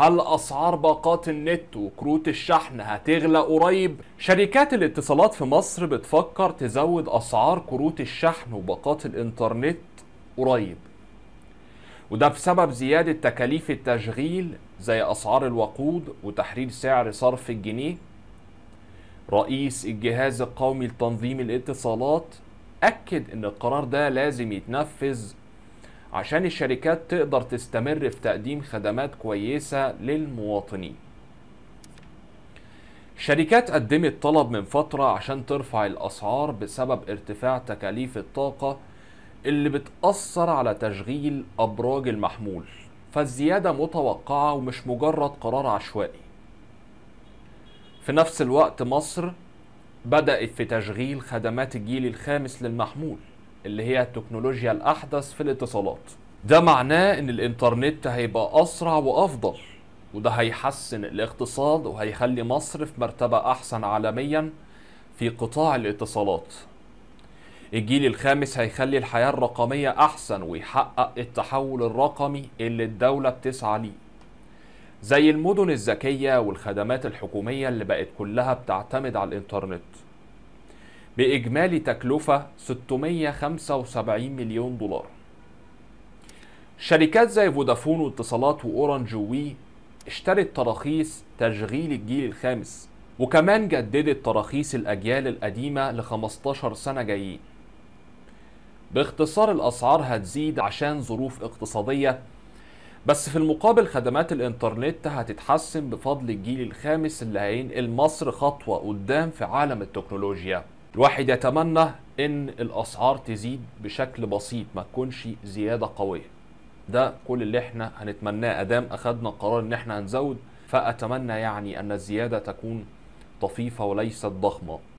هل أسعار باقات النت وكروت الشحن هتغلى قريب؟ شركات الاتصالات في مصر بتفكر تزود أسعار كروت الشحن وباقات الإنترنت قريب وده بسبب زيادة تكاليف التشغيل زي أسعار الوقود وتحرير سعر صرف الجنيه رئيس الجهاز القومي لتنظيم الاتصالات أكد إن القرار ده لازم يتنفذ عشان الشركات تقدر تستمر في تقديم خدمات كويسة للمواطنين شركات قدمت طلب من فترة عشان ترفع الأسعار بسبب ارتفاع تكاليف الطاقة اللي بتأثر على تشغيل أبراج المحمول فالزيادة متوقعة ومش مجرد قرار عشوائي في نفس الوقت مصر بدأت في تشغيل خدمات الجيل الخامس للمحمول اللي هي التكنولوجيا الأحدث في الاتصالات ده معناه إن الإنترنت هيبقى أسرع وأفضل وده هيحسن الاقتصاد وهيخلي مصر في مرتبة أحسن عالميا في قطاع الاتصالات الجيل الخامس هيخلي الحياة الرقمية أحسن ويحقق التحول الرقمي اللي الدولة بتسعى ليه زي المدن الذكية والخدمات الحكومية اللي بقت كلها بتعتمد على الإنترنت بإجمالي تكلفة 675 مليون دولار شركات زي فودافون واتصالات وأورانج وي اشترت تراخيص تشغيل الجيل الخامس وكمان جددت تراخيص الأجيال القديمة ل 15 سنة جايين باختصار الأسعار هتزيد عشان ظروف اقتصادية بس في المقابل خدمات الإنترنت هتتحسن بفضل الجيل الخامس اللي هينقل مصر خطوة قدام في عالم التكنولوجيا الواحد يتمنى ان الاسعار تزيد بشكل بسيط ما تكونش زياده قويه ده كل اللي احنا هنتمناه ادام اخذنا قرار ان احنا هنزود فاتمنى يعني ان الزياده تكون طفيفه وليست ضخمه